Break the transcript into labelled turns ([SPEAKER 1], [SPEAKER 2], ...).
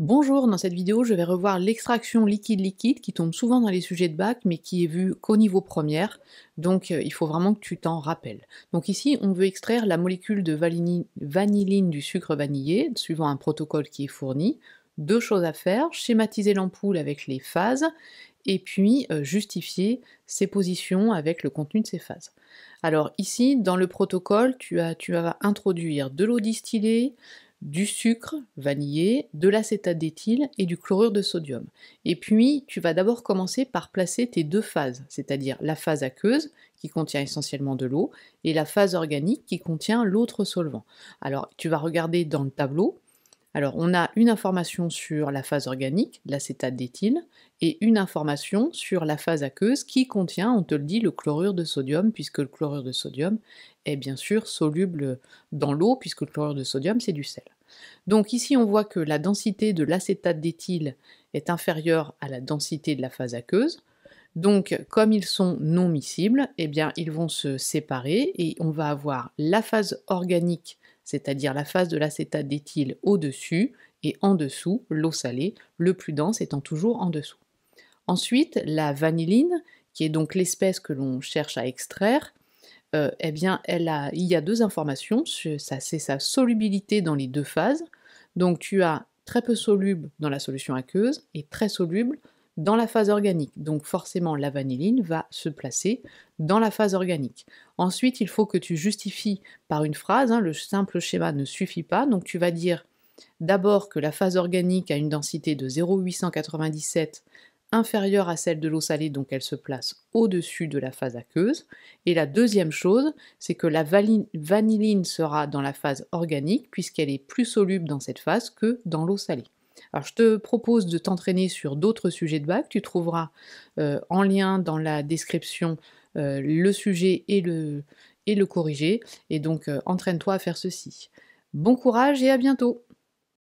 [SPEAKER 1] Bonjour, dans cette vidéo je vais revoir l'extraction liquide-liquide qui tombe souvent dans les sujets de bac mais qui est vue qu'au niveau première, donc euh, il faut vraiment que tu t'en rappelles. Donc ici on veut extraire la molécule de vanilline du sucre vanillé suivant un protocole qui est fourni. Deux choses à faire, schématiser l'ampoule avec les phases et puis euh, justifier ses positions avec le contenu de ces phases. Alors ici dans le protocole tu, as, tu vas introduire de l'eau distillée, du sucre vanillé, de l'acétate d'éthyle et du chlorure de sodium. Et puis, tu vas d'abord commencer par placer tes deux phases, c'est-à-dire la phase aqueuse, qui contient essentiellement de l'eau, et la phase organique, qui contient l'autre solvant. Alors, tu vas regarder dans le tableau, alors, on a une information sur la phase organique, l'acétate d'éthyle, et une information sur la phase aqueuse qui contient, on te le dit, le chlorure de sodium, puisque le chlorure de sodium est bien sûr soluble dans l'eau, puisque le chlorure de sodium, c'est du sel. Donc ici, on voit que la densité de l'acétate d'éthyle est inférieure à la densité de la phase aqueuse. Donc, comme ils sont non miscibles, eh bien, ils vont se séparer et on va avoir la phase organique c'est-à-dire la phase de l'acétate d'éthyle au-dessus et en dessous, l'eau salée, le plus dense étant toujours en dessous. Ensuite, la vanilline, qui est donc l'espèce que l'on cherche à extraire, euh, eh bien, elle a, il y a deux informations, c'est sa solubilité dans les deux phases. Donc tu as très peu soluble dans la solution aqueuse et très soluble dans la phase organique. Donc forcément, la vanilline va se placer dans la phase organique. Ensuite, il faut que tu justifies par une phrase, hein, le simple schéma ne suffit pas, donc tu vas dire d'abord que la phase organique a une densité de 0,897 inférieure à celle de l'eau salée, donc elle se place au-dessus de la phase aqueuse. Et la deuxième chose, c'est que la vanilline sera dans la phase organique puisqu'elle est plus soluble dans cette phase que dans l'eau salée je te propose de t'entraîner sur d'autres sujets de bac. Tu trouveras euh, en lien dans la description euh, le sujet et le, et le corriger. Et donc euh, entraîne-toi à faire ceci. Bon courage et à bientôt